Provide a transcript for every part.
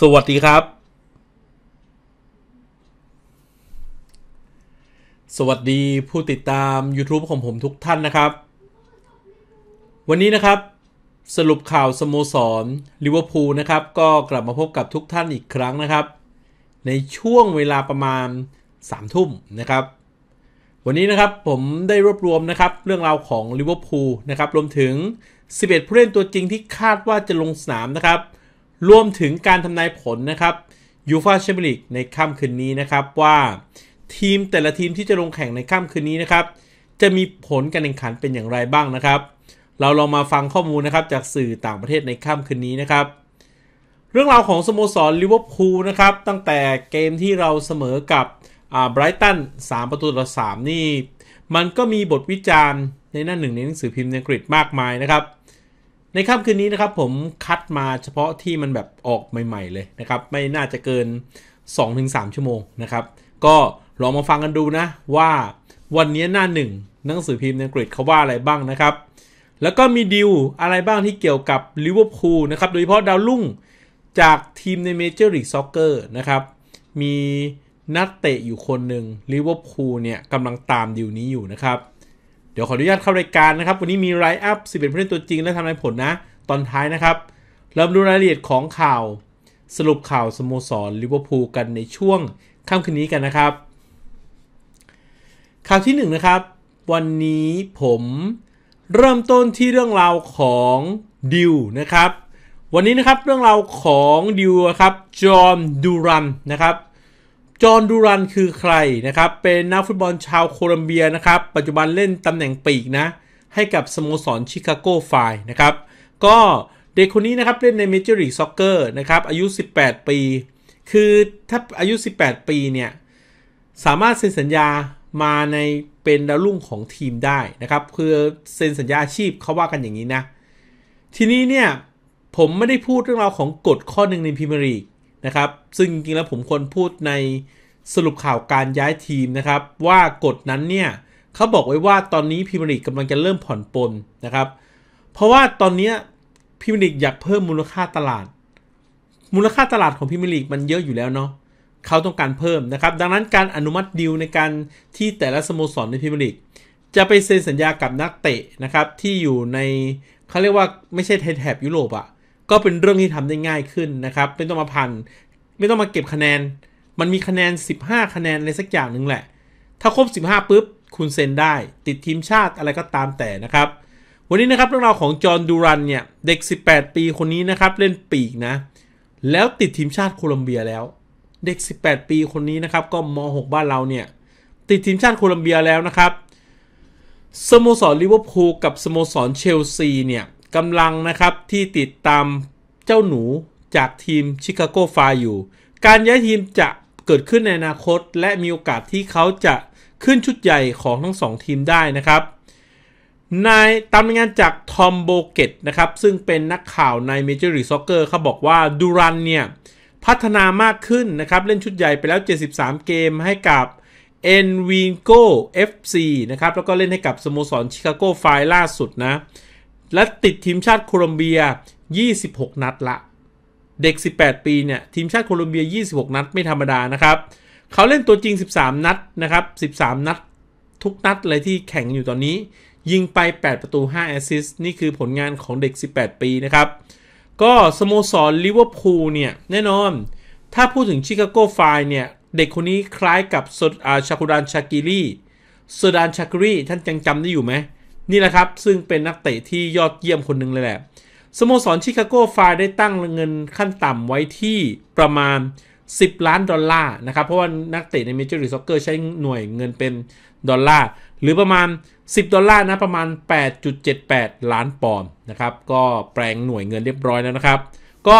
สวัสดีครับ สวัสดีผู้ติดตาม YouTube ของผมทุกท่านนะครับ วันนี้นะครับสรุปข่าวสโมสรลิเวอร์พูลนะครับก็กลับมาพบกับทุกท่านอีกครั้งนะครับ ในช่วงเวลาประมาณ 3 ทุ่มนะครับ วันนี้นะครับผมได้รวบรวมนะครับเรื่องราวของลิเวอร์พูลนะครับ รวมถึง 11ผู้เล่นตัวจริงที่คาดว่าจะลงสนามนะครับรวมถึงการทำนายผลนะครับยูฟาแชมเปี้ยนลีกในค่ำคืนนี้นะครับ ว่าทีมแต่ละทีมที่จะลงแข่งในค่ำคืนนี้นะครับ จะมีผลการแข่งขันเป็นอย่างไรบ้างนะครับ เราลองมาฟังข้อมูลนะครับจากสื่อต่างประเทศในค่ำคืนนี้นะครับ เรื่องราวของสโมสรลิเวอร์พูลนะครับ ตั้งแต่เกมที่เราเสมอกับไบรตันสามประตูต่อสามนี่ มันก็มีบทวิจารณ์ในหน้าหนึ่งในหนังสือพิมพ์อังกฤษมากมายนะครับในค่ำคืนนี้นะครับผมคัดมาเฉพาะที่มันแบบออกใหม่ ๆ เลยนะครับ ไม่น่าจะเกิน 2-3 ชั่วโมงนะครับ ก็ลองมาฟังกันดูนะว่าวันนี้หน้าหนึ่งหนังสือพิมพ์ในอังกฤษเขาว่าอะไรบ้างนะครับ แล้วก็มีดิวอะไรบ้างที่เกี่ยวกับลิเวอร์พูลนะครับ โดยเฉพาะดาวรุ่งจากทีมในเมเจอร์ลีกซ็อกเกอร์นะครับ มีนักเตะอยู่คนหนึ่งลิเวอร์พูลเนี่ยกำลังตามดิวนี้อยู่นะครับเดี๋ยวขออนุญาตเข้ารายการนะครับ วันนี้มีไลฟ์อัพสิ็ดผู้เล่นตัวจริงและทำนายผลนะ ตอนท้ายนะครับ เริ่มดูรายละเอียดของข่าวสรุปข่าว สโมสรลิเวอร์พูลกันในช่วงค่ำคืนนี้กันนะครับ ข่าวที่1นนะครับ วันนี้ผมเริ่มต้นที่เรื่องราวของดิวนะครับ วันนี้นะครับเรื่องราวของดิวครับจอมดูรัมนะครับจอห์นดูรันคือใครนะครับ เป็นนักฟุตบอลชาวโคลอมเบียนะครับ ปัจจุบันเล่นตำแหน่งปีกนะ ให้กับสโมสรชิคาโกไฟนะครับ ก็เด็กคนนี้นะครับเล่นในเมเจอร์ลีกซ็อกเกอร์นะครับ อายุ 18 ปี คือถ้าอายุ 18 ปีเนี่ย สามารถเซ็นสัญญามาในเป็นดาวรุ่งของทีมได้นะครับ คือ เซ็นสัญญาอาชีพเขาว่ากันอย่างนี้นะ ทีนี้เนี่ยผมไม่ได้พูดเรื่องราวของกฎข้อหนึ่งในพิมรีกนะครับ ซึ่งจริงๆแล้วผมควรพูดในสรุปข่าวการย้ายทีมนะครับ ว่ากฎนั้นเนี่ยเขาบอกไว้ว่าตอนนี้พิมริกกำลังจะเริ่มผ่อนปลนนะครับ เพราะว่าตอนนี้พิมริกอยากเพิ่มมูลค่าตลาด มูลค่าตลาดของพิมริกมันเยอะอยู่แล้วเนาะเขาต้องการเพิ่มนะครับ ดังนั้นการอนุมัติดีลในการที่แต่ละสโมสรในพิมริกจะไปเซ็นสัญญากับนักเตะ นะครับที่อยู่ในเขาเรียกว่าไม่ใช่แถบยุโรปอะ่ะก็เป็นเรื่องที่ทำได้ง่ายขึ้นนะครับไม่ต้องมาพันไม่ต้องมาเก็บคะแนนมันมีคะแนน15 คะแนนอะไรสักอย่างหนึ่งแหละ ถ้าครบ15ปุ๊บคุณเซ็นได้ ติดทีมชาติอะไรก็ตามแต่นะครับ วันนี้นะครับเรื่องราวของจอห์นดูรันเนี่ยเด็ก 18 ปีคนนี้นะครับเล่นปีกนะแล้วติดทีมชาติโคลอมเบียแล้ว เด็ก 18 ปีคนนี้นะครับก็ม .6 บ้านเราเนี่ยติดทีมชาติโคลอมเบียแล้วนะครับสโมสรลิเวอร์พูลกับสโมสรเชลซีเนี่ยกำลังนะครับที่ติดตามเจ้าหนูจากทีมชิคาโกฟาอยู่ การย้ายทีมจะเกิดขึ้นในอนาคตและมีโอกาสที่เขาจะขึ้นชุดใหญ่ของทั้งสองทีมได้นะครับนายตามรายงานจากทอมโบเกตนะครับซึ่งเป็นนักข่าวใน Major League Soccer เขาบอกว่าดูรันเนี่ยพัฒนามากขึ้นนะครับ เล่นชุดใหญ่ไปแล้ว 73 เกมให้กับ n v i n g o FC นะครับแล้วก็เล่นให้กับสโมสรชิคาโกไฟล่าสุดนะ และติดทีมชาติโคลอมเบีย 26 นัดละเด็ก 18 ปี เนี่ย ทีมชาติโคลอมเบีย 26 นัด ไม่ธรรมดา นะครับ เขาเล่นตัวจริง 13 นัด นะครับ 13 นัด ทุกนัดเลยที่แข่งอยู่ตอนนี้ ยิงไป 8 ประตู 5 แอสซิสต์นี่คือผลงานของเด็ก 18 ปี นะครับ ก็ สโมสรลิเวอร์พูล เนี่ย แน่นอน ถ้าพูดถึงชิคาโกไฟเนี่ย เด็กคนนี้คล้ายกับชาคูดานชากิรีโซดาน ชากิรีท่านจังจำได้อยู่ไหมนี่แหละครับ ซึ่งเป็นนักเตะที่ยอดเยี่ยมคนหนึ่งเลยแหละสโมสรชิคาโกไฟได้ตั้งเงินขั้นต่ำไว้ที่ประมาณ 10 ล้านดอลลาร์นะครับ เพราะว่านักเตะในเมเจอร์ลีกซ็อกเกอร์ใช้หน่วยเงินเป็นดอลลาร์ หรือประมาณ 10 ดอลลาร์นะประมาณ 8.78 ล้านปอนด์นะครับ ก็แปลงหน่วยเงินเรียบร้อยแล้วนะครับ ก็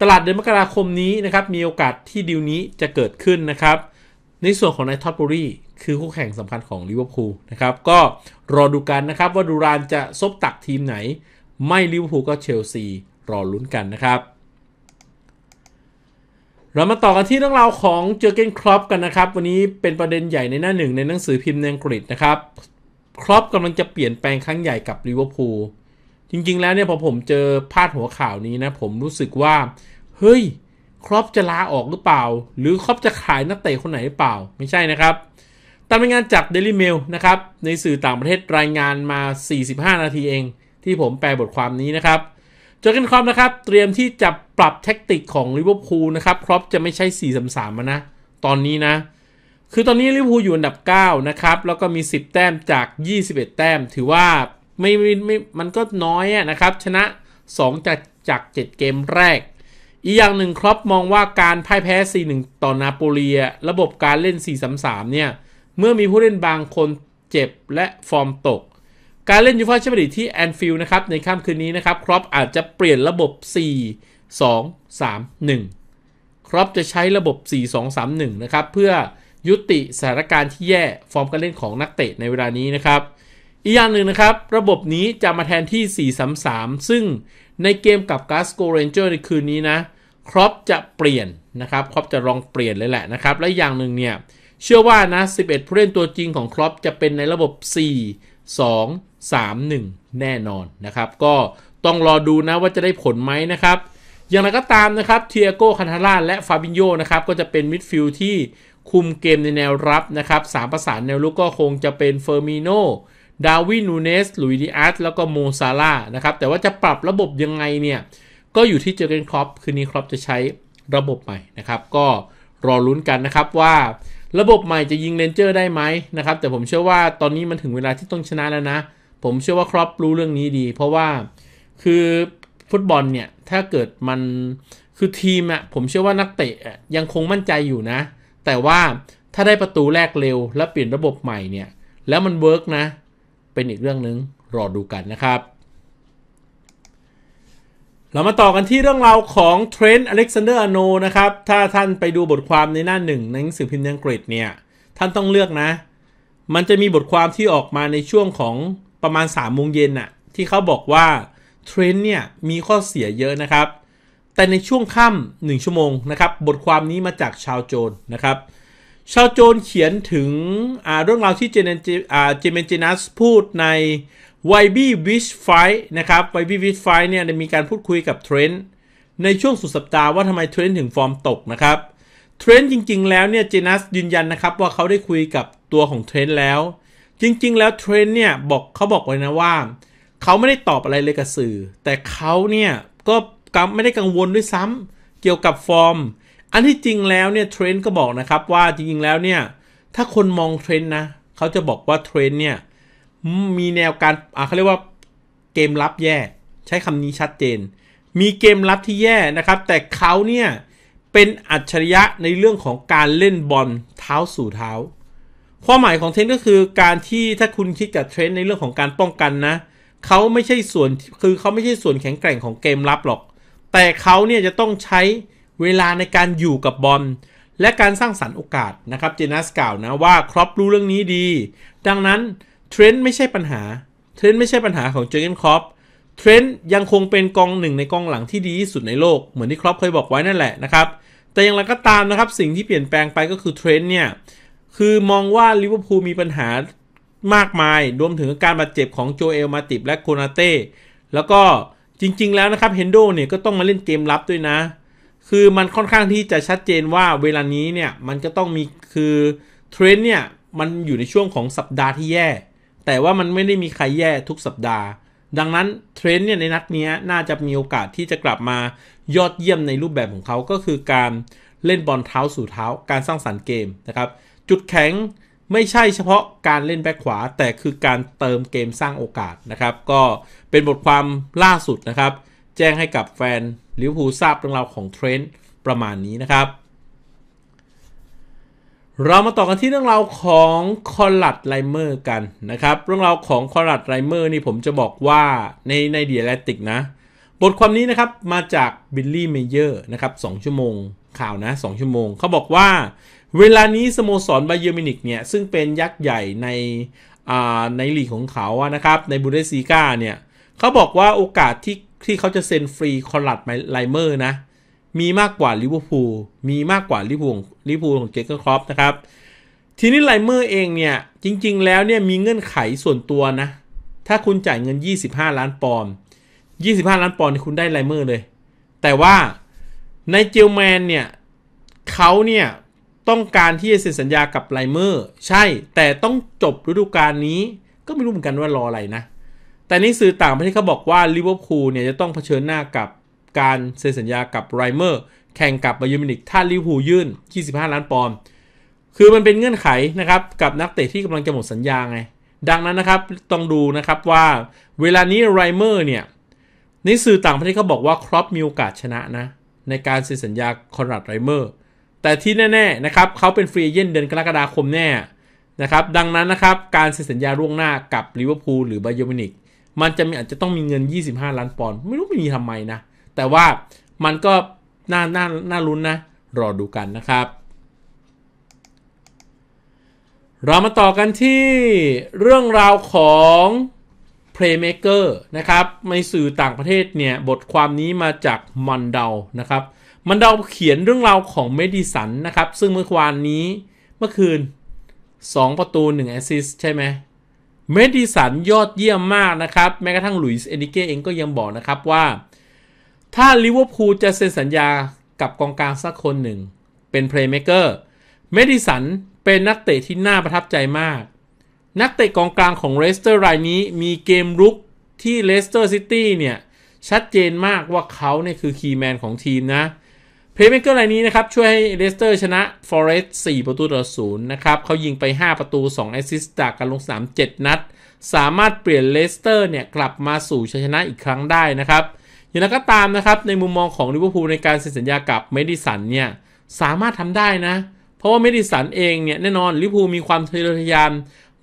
ตลาดเดือนมกราคมนี้นะครับ มีโอกาสที่ดีลนี้จะเกิดขึ้นนะครับ ในส่วนของนายท็อตบุรีคือคู่แข่งสำคัญของลิเวอร์พูลนะครับก็รอดูกันนะครับว่าดูรานจะซบตักทีมไหนไม่ลิเวอร์พูลก็เชลซีรอลุ้นกันนะครับ เรามาต่อกันที่เรื่องราวของเจอเกนครอปกันนะครับ วันนี้เป็นประเด็นใหญ่ในหน้าหนึ่ง ในหนังสือพิมพ์ในอังกฤษนะครับครอปกำลังจะเปลี่ยนแปลงครั้งใหญ่กับลิเวอร์พูล จริงๆแล้วเนี่ยพอผมเจอพาดหัวข่าวนี้นะ ผมรู้สึกว่า เฮ้ยครอปจะลาออกหรือเปล่า หรือครอปจะขายนักเตะคนไหนหรือเปล่าไม่ใช่นะครับ ตามรายงานจาก Daily Mail นะครับในสื่อต่างประเทศรายงานมา 45 นาทีเองที่ผมแปลบทความนี้นะครับจอก์นครอปนะครับ เตรียมที่จะปรับแท็กติกของลิเวอร์พูลนะครับครอปจะไม่ใช่4 3 3นะ ตอนนี้นะ คือตอนนี้ลิเวอร์พูลอยู่อันดับ9นะครับ แล้วก็มี 10 แต้มจาก 21 แต้ม ถือว่าไม่ไม่ไม่มันก็น้อยนะครับ ชนะ2จากจาก 7 เกมแรก อีกอย่างหนึ่งครอปมองว่าการพ่ายแพ้ 4-1 ต่อนาโปลีระบบการเล่น 4-3-3เนี่ย เมื่อมีผู้เล่นบางคนเจ็บและฟอร์มตกการเล่นยูฟ่าแชมเปี้ยนลีกที่แอนฟิลด์นะครับในค่ำคืนนี้นะครับครอปอาจจะเปลี่ยนระบบ 4 2 3 1 ครอปจะใช้ระบบ 4 2 3 1 นะครับเพื่อยุติสถานการณ์ที่แย่ ฟอร์มการเล่นของนักเตะในเวลานี้นะครับอีกอย่างหนึ่งนะครับ ระบบนี้จะมาแทนที่ 4 3 3 ซึ่งในเกมกับกาสโกเรนเจอร์ในคืนนี้นะครอปจะเปลี่ยนนะครับครอปจะลองเปลี่ยนเลยแหละนะครับและอย่างหนึ่งเนี่ยเชื่อว่านะ 11 ผู้เล่นตัวจริงของครอปจะเป็นในระบบ 4 2 3 1 แน่นอนนะครับ ก็ต้องรอดูนะว่าจะได้ผลไหมนะครับ อย่างไรก็ตามนะครับเทียโก้ คันทาร่าและ ฟาบินโยนะครับ ก็จะเป็นมิดฟิลด์ที่คุมเกมในแนวรับนะครับสามประสานแนวลุกก็คงจะเป็น เฟอร์มิโนดาวินูเนสลุยดิอาสแล้วก็โมซาร่านะครับ แต่ว่าจะปรับระบบยังไงเนี่ยก็อยู่ที่เจอเกนครอปคืนนี้ครอปจะใช้ระบบใหม่นะครับก็รอลุ้นกันนะครับว่าระบบใหม่จะยิงเรนเจอร์ได้ไหมนะครับ แต่ผมเชื่อว่าตอนนี้มันถึงเวลาที่ต้องชนะแล้วนะ ผมเชื่อว่าครอปรู้เรื่องนี้ดีเพราะว่าคือฟุตบอลเนี่ยถ้าเกิดมันคือทีมอะผมเชื่อว่านักเตะยังคงมั่นใจอยู่นะ แต่ว่าถ้าได้ประตูแรกเร็ว และเปลี่ยนระบบใหม่เนี่ย แล้วมันเวิร์กนะ เป็นอีกเรื่องนึงรอดูกันนะครับเรามาต่อกันที่เรื่องราวของเทรนด์อเล็กซานเดอร์อโนนะครับ ถ้าท่านไปดูบทความในหน้าหนึ่งในหนังสือพิมพ์อังกฤษเนี่ย ท่านต้องเลือกนะ มันจะมีบทความที่ออกมาในช่วงของประมาณ3ามโมงเย็นน่ะที่เขาบอกว่าเทรนด์เนี่ยมีข้อเสียเยอะนะครับ แต่ในช่วงค่ำหนึ่งชั่วโมงนะครับบทความนี้มาจากชาวโจนนะครับ ชาวโจนเขียนถึงเรื่องราวที่เจเมนเจนัสพูดในไวบี้วิชไฟนะครับไวบี้วิชไฟเนี่ยมีการพูดคุยกับเทรนด์ในช่วงสุดสัปดาห์ว่าทำไมเทรนด์ถึงฟอร์มตกนะครับ เทรนด์จริงๆ แล้วเนี่ยเจนัสยืนยันนะครับว่าเขาได้คุยกับตัวของเทรนด์แล้ว จริงๆ แล้วเทรนด์เนี่ยบอกเขาบอกไว้นะว่า เขาไม่ได้ตอบอะไรเลยกับสื่อ แต่เขาเนี่ยก็ไม่ได้กังวลด้วยซ้ำเกี่ยวกับฟอร์ม อันที่จริงแล้วเนี่ยเทรนด์ก็บอกนะครับว่าจริงๆแล้วเนี่ยถ้าคนมองเทรนด์นะเขาจะบอกว่าเทรนด์เนี่ยมีแนวการอ่ะเขาเรียกว่าเกมลับแย่ ใช้คำนี้ชัดเจน มีเกมลับที่แย่นะครับ แต่เขาเนี่ยเป็นอัจฉริยะในเรื่องของการเล่นบอลเท้าสู่เท้า ความหมายของเทนก็คือการที่ถ้าคุณคิดกับเทรนในเรื่องของการป้องกันนะเขาไม่ใช่ส่วนคือเขาไม่ใช่ส่วนแข็งแกร่งของเกมลับหรอก แต่เขาเนี่ยจะต้องใช้เวลาในการอยู่กับบอลและการสร้างสรรค์โอกาสนะครับเจนัสกล่าวนะว่าครอปรู้เรื่องนี้ดี ดังนั้นเทรนด์ไม่ใช่ปัญหา เทรนด์ไม่ใช่ปัญหาของเจอร์เกนครอปเทรนด์ยังคงเป็นกองหนึ่งในกองหลังที่ดีที่สุดในโลก เหมือนที่ครอปเคยบอกไว้นั่นแหละนะครับ แต่อย่างไรก็ตามนะครับสิ่งที่เปลี่ยนแปลงไปก็คือเทรนด์เนี่ย คือมองว่าลิเวอร์พูลมีปัญหามากมาย รวมถึงการบาดเจ็บของโจเอลมาติบและโคนาเต้ แล้วก็จริง ๆแล้วนะครับเฮนโดเนี่ยก็ต้องมาเล่นเกมลับด้วยนะ คือมันค่อนข้างที่จะชัดเจนว่าเวลานี้เนี่ยมันก็ต้องมีคือเทรนด์เนี่ยมันอยู่ในช่วงของสัปดาห์ที่แย่แต่ว่ามันไม่ได้มีใครแย่ทุกสัปดาห์ ดังนั้นเทรนด์เนี่ยในนัดนี้น่าจะมีโอกาสที่จะกลับมายอดเยี่ยมในรูปแบบของเขาก็คือการเล่นบอลเท้าสู่เท้า การสร้างสารรค์เกมนะครับ จุดแข็งไม่ใช่เฉพาะการเล่นแบ็คขวา แต่คือการเติมเกมสร้างโอกาสนะครับ ก็เป็นบทความล่าสุดนะครับ แจ้งให้กับแฟนลิเวอร์พูลทราบเรื่องราวของเทรนด์ประมาณนี้นะครับเรามาต่อกันที่เรื่องราวของคอลัดไลเมอร์กันนะครับ เรื่องราวของคอลัดไลเมอร์นี่ผมจะบอกว่าในในเดียแลติกนะ บทความนี้นะครับมาจากบิลลี่เมเยอร์นะครับสชั่วโมงข่าวนะ 2 ชั่วโมง เขาบอกว่าเวลานี้สโมสรไบเยอร์มินิกเนี่ย ซึ่งเป็นยักษ์ใหญ่ในในลีกของเขาอะนะครับ ในบูเดสซีกาเนี่ยเขาบอกว่าโอกาสที่ที่เขาจะเซ็นฟรีคอลัดไลเมอร์นะมีมากกว่าลิเวอร์พูล มีมากกว่าลิเวอร์พูลลิเวอร์พูลของเจคเกอร์ครอปนะครับ ทีนี้ไลเมอร์เองเนี่ย จริงๆแล้วเนี่ยมีเงื่อนไขส่วนตัวนะ ถ้าคุณจ่ายเงิน 25 ล้านปอนด์ 25 ล้านปอนด์คุณได้ไลเมอร์เลย แต่ว่าในเจลแมนเนี่ยเขาเนี่ย ต้องการที่จะเซ็นสัญญากับไลเมอร์ใช่แต่ต้องจบฤดูกาลนี้ก็ไม่รู้เหมือนกันว่ารออะไรนะ แต่นี่สื่อต่างประเทศเขาบอกว่าลิเวอร์พูลเนี่ยจะต้องเผชิญหน้ากับการเซ็นสัญญากับไรเมอร์แข่งกับบาเยอร์มินิกท่าลิเวอร์พูลยื่น 25 ล้านปอนด์ คือมันเป็นเงื่อนไขนะครับ กับนักเตะที่กำลังจะหมดสัญญาไง ดังนั้นนะครับ ต้องดูนะครับว่าเวลานี้ไรเมอร์เนี่ย ในสื่อต่างประเทศเขาบอกว่าครอปมีโอกาสชนะนะ ในการเซ็นสัญญาคอนราดไรเมอร์ แต่ที่แน่ๆนะครับ เขาเป็นฟรีเอเนเดือนกรกฎาคมแน่ นะครับดังนั้นนะครับการเซ็นสัญญาล่วงหน้ากับลิเวอร์พูลหรือบาเยอร์มินิกมันจะมีอาจจะต้องมีเงิน 25 ล้านปอนด์ไม่รู้มีทำไมนะแต่ว่ามันก็น่าน่าน่าลุ้นนะ รอดูกันนะครับ เรามาต่อกันที่เรื่องราวของ Playmaker นะครับ ในสื่อต่างประเทศเนี่ย บทความนี้มาจากมันเดานะครับมันเดาเขียนเรื่องราวของเมดิสันนะครับ ซึ่งเมื่อวานนี้เมื่อคืน 2 ประตู 1 แอสซิสใช่ไหมเมดิสันยอดเยี่ยมมากนะครับ แม้กระทั่ง หลุยส์เอนิเก้เองก็ยังบอกนะครับว่าถ้าลิเวอร์พูลจะเซ็นสัญญากับกองกลางสักคนหนึ่ง เป็นเพลย์เมเกอร์ เมดิสันเป็นนักเตะที่น่าประทับใจมาก นักเตะกองกลางของเลสเตอร์รายนี้มีเกมรุกที่เลสเตอร์ซิตี้เนี่ย ชัดเจนมากว่าเขาเนี่ยคือคีย์แมนของทีมนะ เพย์เมเกอร์รายนี้นะครับ ช่วยให้เลสเตอร์ชนะฟอเรสต์4ประตูต่อศูนย์นะครับ เขายิงไป 5 ประตู2แอสซิสต์จากการลงสนาม7นัด สามารถเปลี่ยนเลสเตอร์เนี่ยกลับมาสู่ชัยชนะอีกครั้งได้นะครับอย่างไรก็ตามนะครับในมุมมองของลิเวอร์พูลในการเซ็นสัญญากับเมดิสันเนี่ย สามารถทำได้นะ เพราะว่าเมดิสันเองเนี่ย แน่นอนลิเวอร์พูลมีความทะเยอทะยาน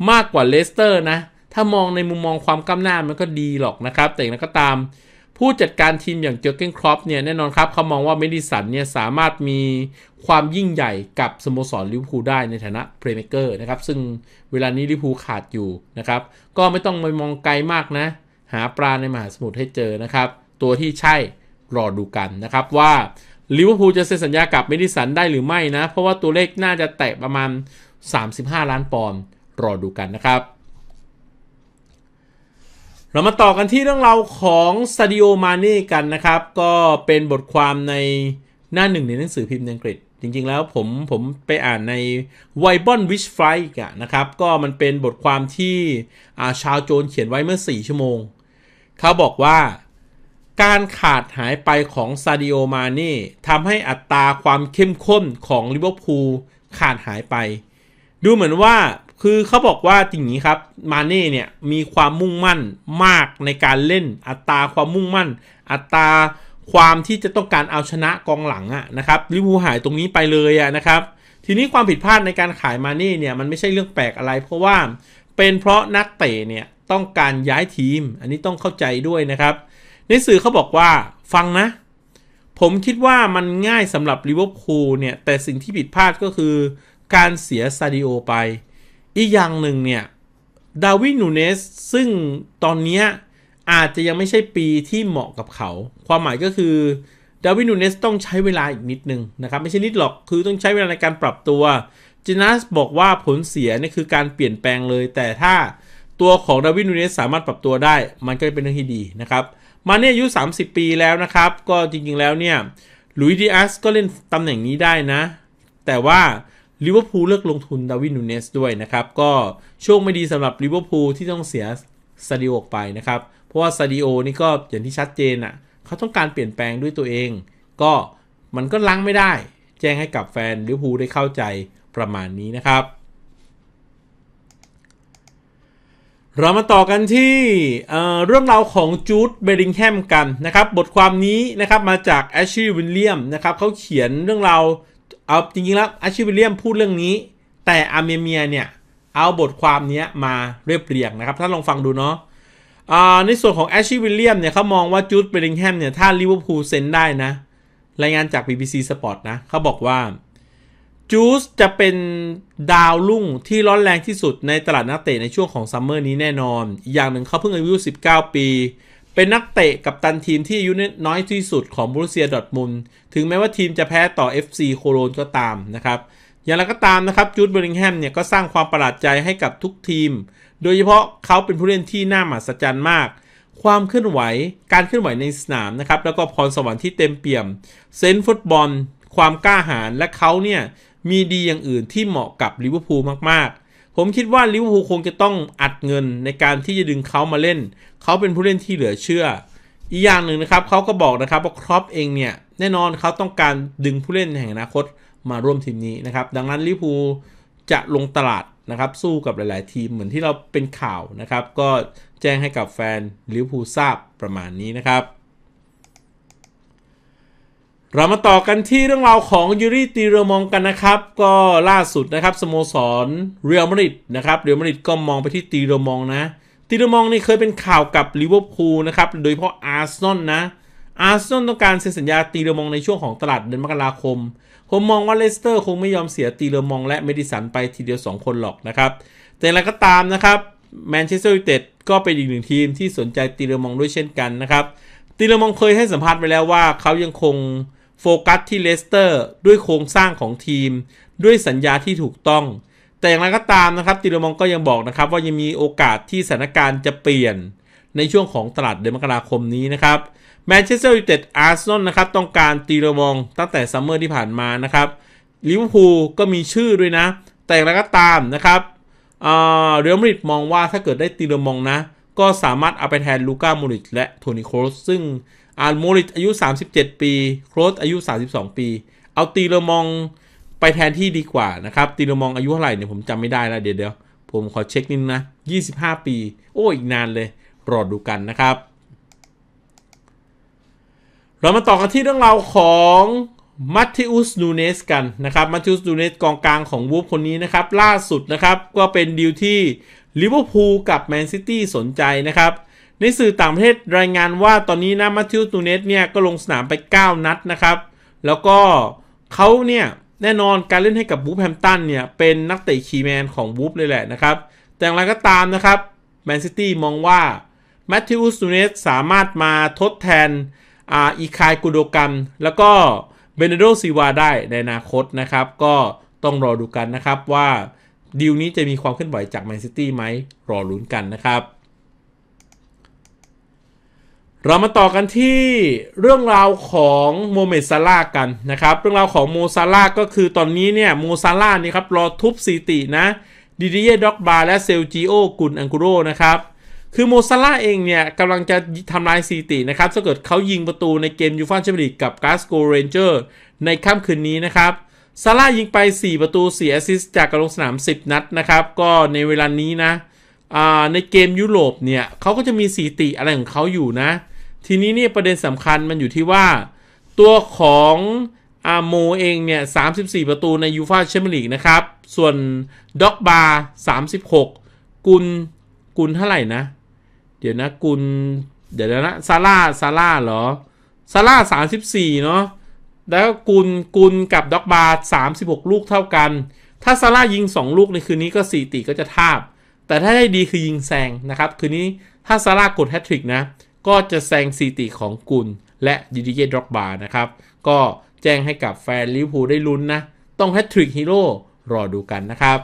มากกว่าเลสเตอร์นะ ถ้ามองในมุมมองความก้าหน้ามันก็ดีหรอกนะครับ แต่อย่างไรก็ตามผู้จัดการทีมอย่างเจอเกนครอปเนี่ย แน่นอนครับ เขามองว่าเมดิสันเนี่ยสามารถมีความยิ่งใหญ่กับสโมสรลิเวอร์พูลได้ในฐานะเพลย์เมเกอร์นะครับซึ่งเวลานี้ลิเวอร์พูลขาดอยู่นะครับ ก็ไม่ต้องไปมองไกลมากนะ หาปลาในมหาสมุทรให้เจอนะครับตัวที่ใช่รอดูกันนะครับว่าลิเวอร์พูลจะเซ็นสัญญากับเมดิสันได้หรือไม่นะ เพราะว่าตัวเลขน่าจะแตะประมาณ 35 ล้านปอนด์รอดูกันนะครับ เรามาต่อกันที่เรื่องราวของซาดิโอมาเน่กันนะครับ ก็เป็นบทความในหน้าหนึ่งในหนังสือพิมพ์อังกฤษ จริงๆแล้วผม ผมไปอ่านใน w i b o n Wish f ก i g h นะครับ ก็มันเป็นบทความที่าชาวโจนเขียนไว้เมื่อ 4 ชั่วโมง เขาบอกว่าการขาดหายไปของซาดิโอมาเน่ทำให้อัตราความเข้มข้นของลิเวอร์พูลขาดหายไป ดูเหมือนว่า คือเขาบอกว่าจริงนี้ครับ มาเน่เนี่ยมีความมุ่งมั่นมากในการเล่น อัตราความมุ่งมั่น อัตราความที่จะต้องการเอาชนะกองหลังอะนะครับ ลิเวอร์พูลหายตรงนี้ไปเลยอะนะครับ ทีนี้ความผิดพลาดในการขายมาเน่เนี่ยมันไม่ใช่เรื่องแปลกอะไร เพราะว่า เป็นเพราะนักเตะเนี่ยต้องการย้ายทีม อันนี้ต้องเข้าใจด้วยนะครับในสื่อเขาบอกว่าฟังนะ ผมคิดว่ามันง่ายสำหรับลิเวอร์พูลเนี่ย แต่สิ่งที่ผิดพลาดก็คือการเสียซาดิโอไป อีกอย่างหนึ่งเนี่ยดาวินูเนสซึ่งตอนนี้อาจจะยังไม่ใช่ปีที่เหมาะกับเขา ความหมายก็คือดาวินูเนสต้องใช้เวลาอีกนิดนึงนะครับ ไม่ใช่นิดหรอกคือต้องใช้เวลาในการปรับตัวจินัสบอกว่าผลเสียนี่คือการเปลี่ยนแปลงเลย แต่ถ้าตัวของดาวินูเนสสามารถปรับตัวได้ มันก็จะเป็นเรื่องที่ดีนะครับมาเนี่ยอายุ 30 ปีแล้วนะครับก็จริงๆแล้วเนี่ยลุยดิอัสก็เล่นตำแหน่งนี้ได้นะ แต่ว่าลิเวอร์พูลเลือกลงทุนดาวินนูเนสด้วยนะครับ ก็ช่วงไม่ดีสำหรับลิเวอร์พูลที่ต้องเสียซาดิโอออกไปนะครับ เพราะว่าซาดิโอนี่ก็อย่างที่ชัดเจนอะ่ะ เขาต้องการเปลี่ยนแปลงด้วยตัวเอง ก็มันก็ล้างไม่ได้ แจ้งให้กับแฟนลิเวอร์พูลได้เข้าใจประมาณนี้นะครับเรามาต่อกันที่เรื่องราวของจูดเบริงแฮมกันนะครับ บทความนี้นะครับมาจากแอชชีวินเลียมนะครับเขาเขียนเรื่องราวเอาจริงๆแล้วแอชชีวินเลียมพูดเรื่องนี้ แต่อาเมเมียเนี่ยเอาบทความนี้มาเรียบเรียงนะครับท่านลองฟังดูเนาะในส่วนของแอชชีวินเลียมเนี่ยเขามองว่าจูดเบริงแฮมเนี่ยถ้าลิเวอร์พูลเซ็นได้นะ รายงานจาก BBC Sport นะเขาบอกว่าจูสจะเป็นดาวรุ่งที่ร้อนแรงที่สุดในตลาดนักเตะในช่วงของซัมเมอร์นี้แน่นอน อย่างหนึ่งเขาเพิ่งอายุ 19 ปี เป็นนักเตะกับตันทีมที่อายุน้อยที่สุดของบรูเซียดอทมุน ถึงแม้ว่าทีมจะแพ้ต่อ FC โคโลนก็ตามนะครับ อย่างไรก็ตามนะครับจูดเบอร์ลิงแฮมเนี่ยก็สร้างความประหลาดใจให้กับทุกทีม โดยเฉพาะเขาเป็นผู้เล่นที่น่ามหัศจรรย์มาก ความเคลื่อนไหว การเคลื่อนไหวในสนามนะครับ แล้วก็พรสวรรค์ที่เต็มเปี่ยม เซนฟุตบอล ความกล้าหาญ และเขาเนี่ยมีดีอย่างอื่นที่เหมาะกับลิเวอร์พูลมาก ๆ ผมคิดว่าลิเวอร์พูลคงจะต้องอัดเงินในการที่จะดึงเขามาเล่น เขาเป็นผู้เล่นที่เหลือเชื่อ อีกอย่างหนึ่งนะครับ เขาก็บอกนะครับ ว่าครอปเองเนี่ยแน่นอนเขาต้องการดึงผู้เล่นแห่งอนาคตมาร่วมทีมนี้นะครับดังนั้นลิเวอร์พูลจะลงตลาดนะครับสู้กับหลายๆทีมเหมือนที่เราเป็นข่าวนะครับก็แจ้งให้กับแฟนลิเวอร์พูลทราบประมาณนี้นะครับเรามาต่อกันที่เรื่องราวของยูริตีเรมองกันนะครับ ก็ล่าสุดนะครับสโมสรเรียลมาดริดนะครับเรียลมาดริดก็มองไปที่ตีเรมองนะตีเรมองนี่เคยเป็นข่าวกับลิเวอร์พูลนะครับ โดยเฉพาะอาร์ซอนนะอาร์ซอนต้องการเซ็นสัญญาตีเรมองในช่วงของตลาดเดือนมกราคมผมมองว่าเลสเตอร์คงไม่ยอมเสียตีเรมองและเมดิสันไปทีเดียว2คนหรอกนะครับแต่อะไรก็ตามนะครับแมนเชสเตอร์ยูไนเต็ดก็เป็นอีกหนึ่งทีมที่สนใจตีเรมองด้วยเช่นกันนะครับตีเรมองเคยให้สัมภาษณ์ไปแล้วว่าเขายังคงโฟกัสที่เลสเตอร์ด้วยโครงสร้างของทีม ด้วยสัญญาที่ถูกต้อง แต่อย่างไรก็ตามนะครับติลมองก็ยังบอกนะครับว่ายังมีโอกาสที่สถานการณ์จะเปลี่ยนในช่วงของตลาดเดือนมกราคมนี้นะครับแมนเชสเตอร์ยูไนเต็ดอาร์เซนอลนะครับต้องการตีโรมองตั้งแต่ซัมเมอร์ที่ผ่านมานะครับลิเวอร์พูลก็มีชื่อด้วยนะ แต่อย่างไรก็ตามนะครับเรอัลมาดริดมองว่าถ้าเกิดได้ตีโรมองนะก็สามารถเอาไปแทนลูก้ามูริตและโทนี่โครสซึ่งอาร์โมริตอายุ 37 ปี โครสอายุ 32 ปี เอาตีเลมองไปแทนที่ดีกว่านะครับตีเลมองอายุเท่าไหร่เนี่ยผมจำไม่ได้แล้วเดี๋ยวเดี๋ยวผมขอเช็คนิดนะ 25 ปี โอ้อีกนานเลยรอดูกันนะครับ เรามาต่อกันที่เรื่องราวของมัตติอุสนูเนสกันนะครับมัตติอุสนูเนสกองกลางของวูฟคนนี้นะครับ ล่าสุดนะครับก็เป็นดีลที่ลิเวอร์พูลกับแมนซิตี้สนใจนะครับในสื่อต่างประเทศ รายงานว่าตอนนี้นะมัทิวตูเนสเนี่ยก็ลงสนามไป 9 นัดนะครับ แล้วก็เขาเนี่ยแน่นอนการเล่นให้กับบูแฮมตันเนี่ยเป็นนักเตะคีแมนของบูฟเลยแหละนะครับ แต่อย่างไรก็ตามนะครับแมนซิตี้มองว่าแมทธิวสูเนสสามารถมาทดแทนอาอีคายกุโดกัน แล้วก็เบเนโดซิวาได้ในอนาคตนะครับก็ต้องรอดูกันนะครับว่าดีลนี้จะมีความเคลื่อนไหวจากแมนซิตี้ไหมรอลุ้นกันนะครับเรามาต่อกันที่เรื่องราวของโมเมซาร่ากันนะครับ เรื่องราวของโมซาร่าก็คือตอนนี้เนี่ยโมซาร่านี่ครับรอทุบสีตินะดิดิเยด็อกบา และเซลจิโอ กุน อังกุโรนะครับ คือโมซาร่าเองเนี่ยกำลังจะทำลายสีตินะครับถ้าเกิดเขายิงประตูในเกมยูฟ่าแชมเปี้ยนลีกกับกาสโกเรนเจอร์ในค่ำคืนนี้นะครับซาร่ายิงไป 4 ประตู4แอสซิสต์จากการลงสนาม 10 นัดนะครับก็ในเวลานี้นะในเกมยุโรปเนี่ยเขาก็จะมีสีติอะไรของเขาอยู่นะทีนี้เนี่ยประเด็นสำคัญมันอยู่ที่ว่า ตัวของ อาโมเองเนี่ย 34 ประตูในยูฟาแชมเปี้ยนลีกนะครับ ส่วนด็อกบาร์36 กุลกุลเท่าไหร่นะ เดี๋ยวนะ กุลเดี๋ยวนะซาร่าซาร่าเหรอซาร่า34 เนาะแล้วกุลกุลกับด็อกบาร์36 ลูกเท่ากัน ถ้าซาร่ายิง 2 ลูกในคืนนี้ก็สติก็จะทาบ แต่ถ้าได้ดีคือยิงแซงนะครับ คืนนี้ถ้าซาร่ากดแฮตทริกนะก็จะแซงซีติของกุลและดิดิเยดรอกบานะครับ ก็แจ้งให้กับแฟนลิเวอร์พูลได้ลุ้นนะ ต้องแฮตทริกฮีโร่รอดูกันนะครับ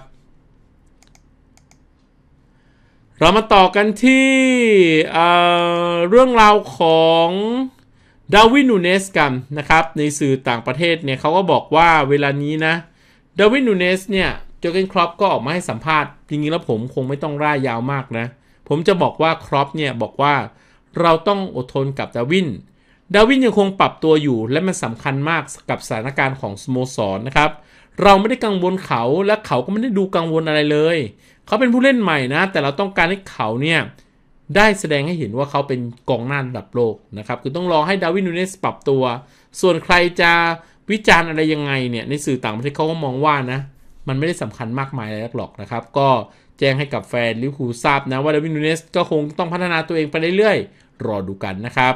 เรามาต่อกันที่เเรื่องราวของดาวินนูเนสกันนะครับ ในสื่อต่างประเทศเนี่ยเขาก็บอกว่าเวลานี้นะดาวินนูเนสเนี่ยจอเกนครอปก็ออกมาให้สัมภาษณ์ จริงๆแล้วผมคงไม่ต้องร่ายยาวมากนะ ผมจะบอกว่าครอปเนี่ยบอกว่าเราต้องอดทนกับดาวิน ดาวินยังคงปรับตัวอยู่และมันสำคัญมากกับสถานการณ์ของสโมสรนนะครับ เราไม่ได้กังวลเขาและเขาก็ไม่ได้ดูกังวลอะไรเลย เขาเป็นผู้เล่นใหม่นะ แต่เราต้องการให้เขาเนี่ยได้แสดงให้เห็นว่าเขาเป็นกองหน้าระดับโลกนะครับ คือต้องรอให้ดาวินนูเนสปรับตัว ส่วนใครจะวิจารณ์อะไรยังไงเนี่ยในสื่อต่างประเทศเขาก็มองว่านะมันไม่ได้สำคัญมากมายอะไรหรอกนะครับ ก็แจ้งให้กับแฟนลิเวอร์พูลทราบนะว่าเดวินนูเนสก็คงต้องพัฒนาตัวเองไปเรื่อยๆ รอดูกันนะครับ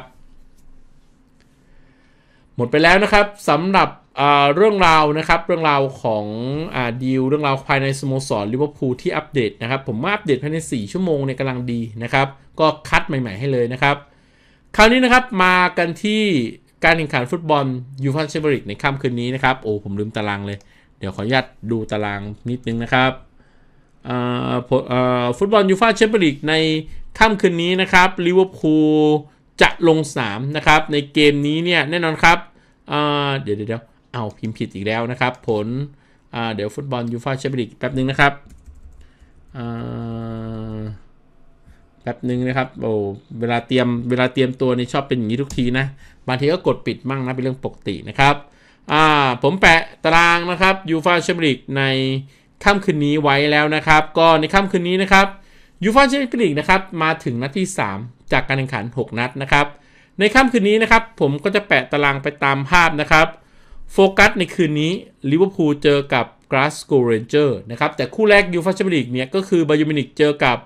หมดไปแล้วนะครับสำหรับเรื่องราวนะครับเรื่องราวของอดีลเรื่องราวภายในสโมสรลิเวอร์พูลที่อัปเดตนะครับ ผมว่าอัปเดตภายใน4ชั่วโมงในกำลังดีนะครับ ก็คัดใหม่ๆให้เลยนะครับ คราวนี้นะครับมากันที่การแข่งขันฟุตบอลยูฟ่าแชมเปี้ยนส์ลีกในค่ำคืนนี้นะครับโอ้ผมลืมตารางเลยเดี๋ยวขออนุญาตดูตารางนิดนึงนะครับฟุตบอลยูฟาแชมเปี้ยนลีกในค่ำคืนนี้นะครับลิเวอร์พูลจะลงสนามนะครับในเกมนี้เนี่ยแน่นอนครับเดี๋ยวเดี๋ยวเอาพิมพ์ผิดอีกแล้วนะครับผลเดี๋ยวฟุตบอลยูฟาแชมเปี้ยนลีกแป๊บนึงนะครับแป๊บนึงนะครับโอ้เวลาเตรียมเวลาเตรียมตัวนี่ชอบเป็นอย่างนี้ทุกทีนะบางทีก็กดปิดมั่งนะเป็นเรื่องปกตินะครับผมแปะตารางนะครับยูฟาแชมเปี้ยนลีกในค่ำคืนนี้ไว้แล้วนะครับ ก็ในค่ำคืนนี้นะครับยูฟ่าแชมเปี้ยนส์ลีกนะครับมาถึงนัดที่ 3 จากการแข่งขัน 6 นัดนะครับ ในค่ำคืนนี้นะครับผมก็จะแปะตารางไปตามภาพนะครับ โฟกัสในคืนนี้ลิเวอร์พูลเจอกับกราสโกเรนเจอร์นะครับแต่คู่แรกยูฟ่าแชมเปี้ยนส์ลีกเนี่ยก็คือบาเยอร์มินิกเจอกับ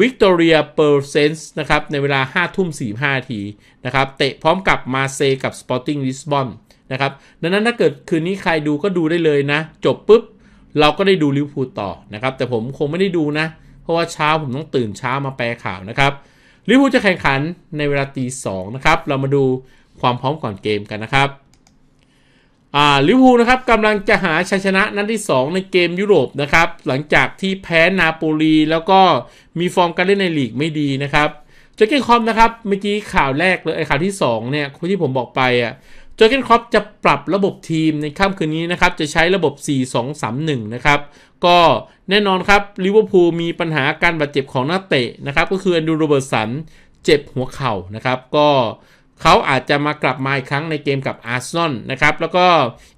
วิกตอเรียเปอร์เซนส์นะครับในเวลา 5ทุ่ม45าทีนะครับ เตะพร้อมกับมาเซกับสปอร์ติ้งลิสบอนนะครับดังนั้นถ้าเกิดคืนนี้ใครดูก็ดูได้เลยนะจบปุ๊บเราก็ได้ดูลิเวอร์พูลต่อนะครับ แต่ผมคงไม่ได้ดูนะเพราะว่าเช้าผมต้องตื่นเช้ามาแปลข่าวนะครับลิเวอร์พูลจะแข่งขันในเวลาตีสองนะครับเรามาดูความพร้อมก่อนเกมกันนะครับลิเวอร์พูลนะครับกำลังจะหาชัยชนะนัดที่ 2 ในเกมยุโรปนะครับหลังจากที่แพ้นาโปลีแล้วก็มีฟอร์มการเล่นในลีกไม่ดีนะครับจอเก้คอมนะครับเมื่อกี้ข่าวแรกเลยข่าวที่2เนี่ยที่ผมบอกไปอ่ะจอร์เกนครอปจะปรับระบบทีมในค่ำคืนนี้นะครับ จะใช้ระบบ 4-2-3-1 นะครับ ก็แน่นอนครับ ลิเวอร์พูล มีปัญหาการบาดเจ็บของนักเตะนะครับ ก็คืออันดูโรเบิร์ตสัน เจ็บหัวเข่า นะครับ ก็เขาอาจจะมากลับมาอีกครั้งในเกมกับอาร์เซนอลนะครับ แล้วก็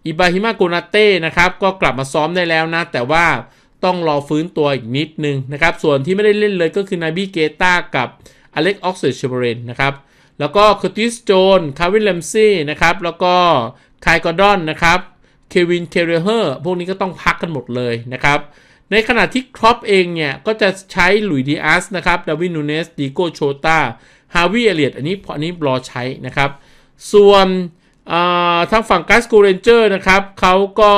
อิบราฮิมากูนาเต้ นะครับ ก็กลับมาซ้อมได้แล้วนะ แต่ว่าต้องรอฟื้นตัวอีกนิดนึงนะครับ ส่วนที่ไม่ได้เล่นเลยก็คือ นายบี เกต้ากับ อเล็กออกเซอร์เชเบรน นะครับแล้วก็คูติสโจน คาร์วินเลมซี่นะครับ แล้วก็คายกอร์ดอนนะครับ เควินเคเรเฮอร์ พวกนี้ก็ต้องพักกันหมดเลยนะครับ ในขณะที่ครอปเองเนี่ยก็จะใช้หลุยดีอาสนะครับ ดาวิน นูเนส ดิโกโชตาฮาวิเอเลียตอันนี้อนี้รอใช้นะครับ ส่วนทางฝั่งกัสกูเรนเจอร์นะครับเขาก็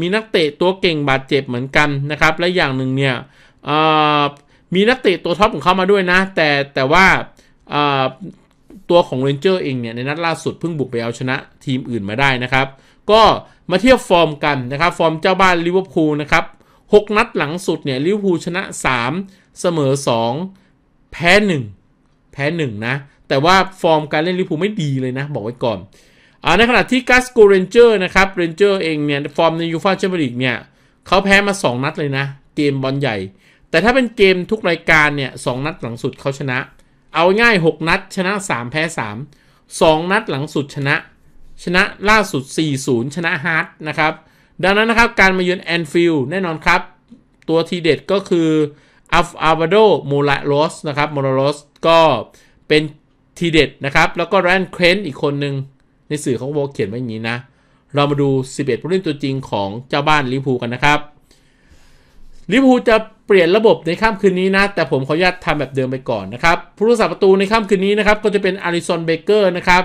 มีนักเตะตัวเก่งบาดเจ็บเหมือนกันนะครับ และอย่างหนึ่งเนี่ยมีนักเตะตัวท็อปของเขามาด้วยนะ แต่แต่ว่าตัวของเรนเจอร์เองเนี่ย ในนัดล่าสุดเพิ่งบุกไปเอาชนะทีมอื่นมาได้นะครับ ก็มาเทียบฟอร์มกันนะครับฟอร์มเจ้าบ้านลิเวอร์พูลนะครับ 6 นัดหลังสุดเนี่ยลิเวอร์พูลชนะ 3 เสมอ 2 แพ้ 1 แพ้ 1 นะ แต่ว่าฟอร์มการเล่นลิเวอร์พูลไม่ดีเลยนะ บอกไว้ก่อนอในขณะที่กัสโกเรนเจอร์นะครับเรนเจอร์เองเนี่ยฟอร์มในยูฟาแชมเปี้ยนลีกเนี่ยเขาแพ้มา 2 นัดเลยนะ เกมบอลใหญ่ แต่ถ้าเป็นเกมทุกรายการเนี่ยสนัดหลังสุดเขาชนะเอาง่าย 6 นัด ชนะ 3 แพ้ 3 2 นัดหลังสุดชนะชนะล่าสุด 4-0 ชนะฮาร์ดนะครับ ดังนั้น นะครับ การ มาเยือนแอนฟิลด์แน่นอนครับ ตัวทีเด็ด ก็คืออัฟอาบาโดโมลาโรสนะครับโมลาโรสก็เป็นทีเด็ด นะครับ แล้วก็แรนเครนอีกคนหนึ่งในสื่อเขาบอกเขียน ไว้ อย่างนี้นะ เรามาดู 11ผู้เล่นตัวจริงของเจ้าบ้านลิเวอร์พูลกันนะครับลิเวอร์พูลจะเปลี่ยนระบบในค่ำคืนนี้นะ แต่ผมขออนุญาตทำแบบเดิมไปก่อนนะครับ ผู้รักษาประตูในค่ำคืนนี้นะครับ ก็จะเป็นอาริสันเบเกอร์นะครับ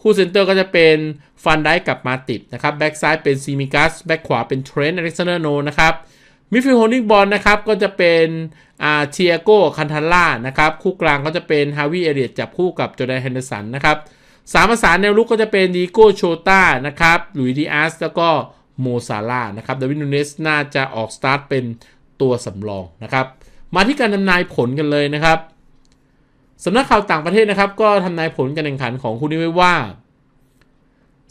คู่เซนเตอร์ก็จะเป็นฟันได้กับมาติดนะครับแบ็กซ้ายเป็นซีมิกัสแบ็กขวาเป็นเทรนด์อเล็กซานเดอร์โนนะครับมิดฟิลด์โฮนิกงบอลนะครับ ก็จะเป็นอาเทียโกคันทันล่านะครับคู่กลางก็จะเป็นฮาวิเอเรียจับคู่กับจอแดนเฮนเดอร์สันนะครับสามประสานแนวรุกก็จะเป็นดีโก้โชต้านะครับหลุยดีอาสแล้วก็โมซาลานะครับเดวินนูเนสน่าจะออกสตาร์ทเป็นตัวสำรองนะครับมาที่การทำนายผลกันเลยนะครับสำนักข่าวต่างประเทศนะครับ ก็ทำนายผลการแข่งขันของคู่นี้ไว้ว่า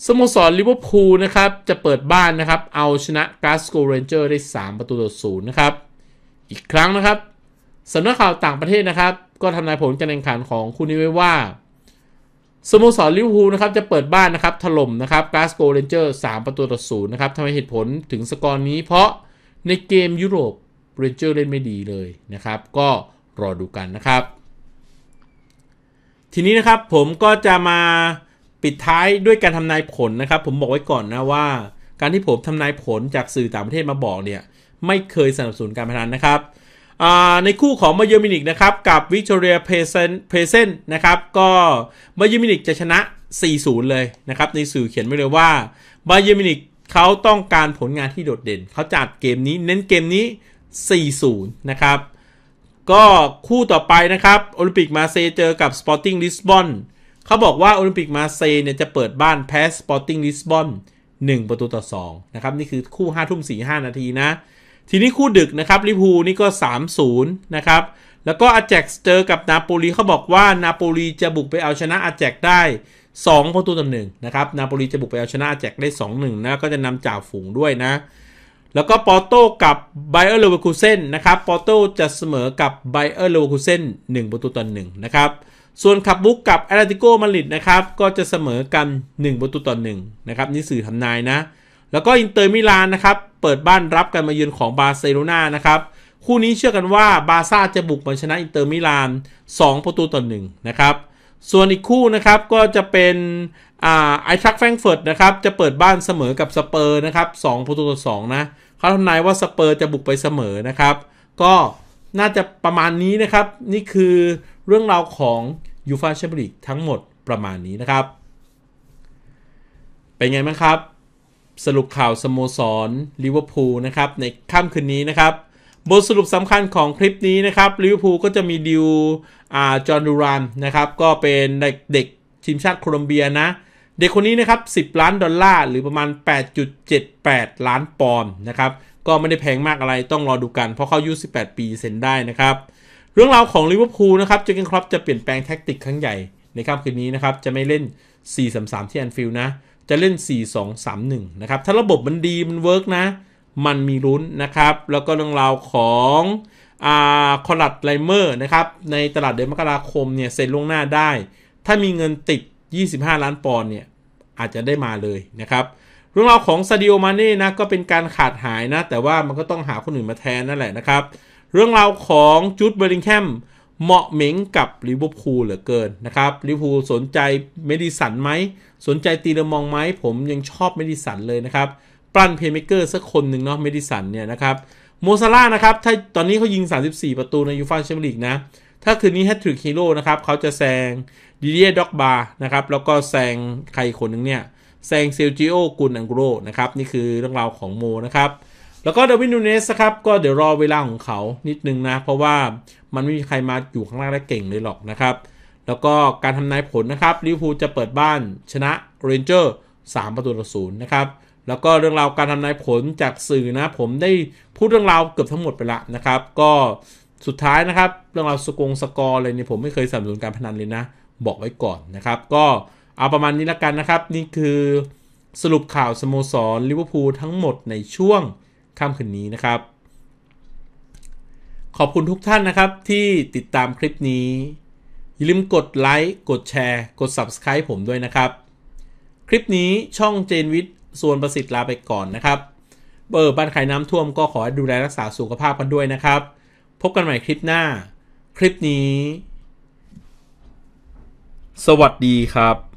สโมสรลิเวอร์พูลนะครับจะเปิดบ้านนะครับเอาชนะกาสโกเรนเจอร์ได้3ประตูต่อศูนย์นะครับอีกครั้งนะครับสำนักข่าวต่างประเทศนะครับก็ทำนายผลการแข่งขันของคู่นี้ไว้ว่าสโมสรลิเวอร์พูลนะครับจะเปิดบ้านนะครับถล่มนะครับกาสโกเรนเจอร์3ประตูต่อศูนย์นะครับทำให้เหตุผลถึงสกอร์นี้เพราะในเกมยุโรปเรนเจอร์เล่นไม่ดีเลยนะครับ ก็รอดูกันนะครับ ทีนี้นะครับผมก็จะมาปิดท้ายด้วยการทำนายผลนะครับ ผมบอกไว้ก่อนนะว่า การที่ผมทำนายผลจากสื่อต่างประเทศมาบอกเนี่ยไม่เคยสนับสนุนการพนันนะครับ ในคู่ของมาเยอร์มินิกนะครับกับวิกตอเรียเพเซนเพเซนนะครับก็มาเยอร์มินิกจะชนะ 4-0 เลยนะครับ ในสื่อเขียนไว้เลยว่ามาเยอร์มินิกเขาต้องการผลงานที่โดดเด่นเขาจัดเกมนี้เน้นเกมนี้40 นะครับ ก็คู่ต่อไปนะครับโอลิมปิกมาเซเจอกับสปอร์ติ้งลิสบอนเขาบอกว่าโอลิมปิกมาเซเนี่ยจะเปิดบ้านแพ้สปอร์ติ้งลิสบอน1ประตูต่อ 2นะครับ นี่คือคู่5ทุ่ม45 นาทีนะ ทีนี้คู่ดึกนะครับลิพูนี่ก็ 30 นะครับ แล้วก็อาแจกเจอกับนาโปลีเขาบอกว่านาโปลีจะบุกไปเอาชนะอาแจกได้2ประตูต่อหนึ่งนะครับนาโปลีจะบุกไปเอาชนะอาแจกได้ 2-1นะก็จะนำจ่าฝูงด้วยนะแล้วก็ปอโต้กับไบเออร์เลเวอร์คูเซนนะครับปอโต้จะเสมอกับไบเออร์เลเวอร์คูเซนหนึ่งประตูต่อหนึ่งนะครับ ส่วนขับบุกกับแอตเลติโกมาริดนะครับก็จะเสมอกัน 1 ประตูต่อ1นะครับนี่สื่อทำนายนะ แล้วก็อินเตอร์มิลานนะครับเปิดบ้านรับการมาเยือนของบาร์เซโลนานะครับคู่นี้เชื่อกันว่าบาซ่าจะบุกมาชนะอินเตอร์มิลาน2ประตูต่อ1นะครับ ส่วนอีกคู่นะครับก็จะเป็นไอทักแฟรงเฟิร์ตนะครับจะเปิดบ้านเสมอกับสเปอร์นะครับ2ประตูต่อ2นะเขาทำนายว่าสเปอร์จะบุกไปเสมอนะครับ ก็น่าจะประมาณนี้นะครับ นี่คือเรื่องราวของยูฟาแชมเปี้ยนลีกทั้งหมดประมาณนี้นะครับ เป็นไงบ้างครับ สรุปข่าวสโมสรลิเวอร์พูลนะครับ ในค่ำคืนนี้นะครับบทสรุปสำคัญของคลิปนี้นะครับลิเวอร์พูลก็จะมีดิวจอห์นดูรันนะครับ ก็เป็นเด็กทีมชาติโคลอมเบียนะเด็กคนนี้นะครับ 10 ล้าน ดอลลาร์ หรือประมาณ 8.78 ล้าน ปอนด์นะครับ ก็ไม่ได้แพงมากอะไรต้องรอดูกัน เพราะเขาอายุ18 ปีเซ็นได้นะครับ เรื่องราวของลิเวอร์พูลนะครับ เจเกนครับจะเปลี่ยนแปลงแท็กติกครั้งใหญ่ ในค่ำคืนนี้นะครับ จะไม่เล่น 4-3-3 ที่แอนฟิลด์นะ จะเล่น 4-2-3-1 นะครับ ถ้าระบบมันดีมันเวิร์กนะ มันมีลุ้นนะครับ แล้วก็เรื่องราวของอคอรัดไลเมอร์นะครับ ในตลาดเดือนมกราคมเนี่ยเซ็นล่วงหน้าได้ ถ้ามีเงินติด25 ล้านปอนด์เนี่ย อาจจะได้มาเลยนะครับ เรื่องราวของซาดิโอมาเน่นะ ก็เป็นการขาดหายนะ แต่ว่ามันก็ต้องหาคนอื่นมาแทนนั่นแหละนะครับ เรื่องราวของจูดเบริงแฮมเหมาะเหม็งกับลิเวอร์พูลเหลือเกินนะครับลิเวอร์พูลสนใจเมดิสันไหมสนใจตีเ์มองไหมผมยังชอบเมดิสันเลยนะครับปลั้นเพย์เมเกอร์สักคนหนึ่งเนาะเมดิสันเนี่ยนะครับโมซาร่านะครับ ถ้าตอนนี้เขายิง 34 ประตูในยูฟ่าแชมเปี้ยนลีกนะถ้าคืนนี้แฮตทริกฮีโร่นะครับ เขาจะแซงดิเดียด็อกบาร์นะครับ แล้วก็แซงใครคนหนึ่งเนี่ยแซงเซลจิโอกุนอังโกรนะครับ นี่คือเรื่องราวของโมนะครับ แล้วก็เดวินนูเนสครับ ก็เดี๋ยวรอเวลาของเขานิดนึงนะ เพราะว่ามันไม่มีใครมาอยู่ข้างล่างได้เก่งเลยหรอกนะครับ แล้วก็การทำนายผลนะครับลิเวอร์พูลจะเปิดบ้านชนะเรนเจอร์3ประตูต่อศูนย์นะครับแล้วก็เรื่องราวการทำนายผลจากสื่อนะผมได้พูดเรื่องราวเกือบทั้งหมดไปละนะครับ ก็สุดท้ายนะครับ เรื่องราวสกงสกอร์อะไรเนี่ยผมไม่เคยสนับสนุนการพนันเลยนะ บอกไว้ก่อนนะครับ ก็เอาประมาณนี้ละกันนะครับ นี่คือสรุปข่าวสโมสรลิเวอร์พูลทั้งหมดในช่วงค่ำคืนนี้นะครับ ขอบคุณทุกท่านนะครับที่ติดตามคลิปนี้ อย่าลืมกดไลค์กดแชร์กด Subscribe ผมด้วยนะครับ คลิปนี้ช่องเจนวิทย์ส่วนประสิทธิ์ลาไปก่อนนะครับ เบอร์บ้านไข่น้ำท่วม ก็ขอดูแลรักษาสุขภาพกันด้วยนะครับพบกันใหม่คลิปหน้า คลิปนี้ สวัสดีครับ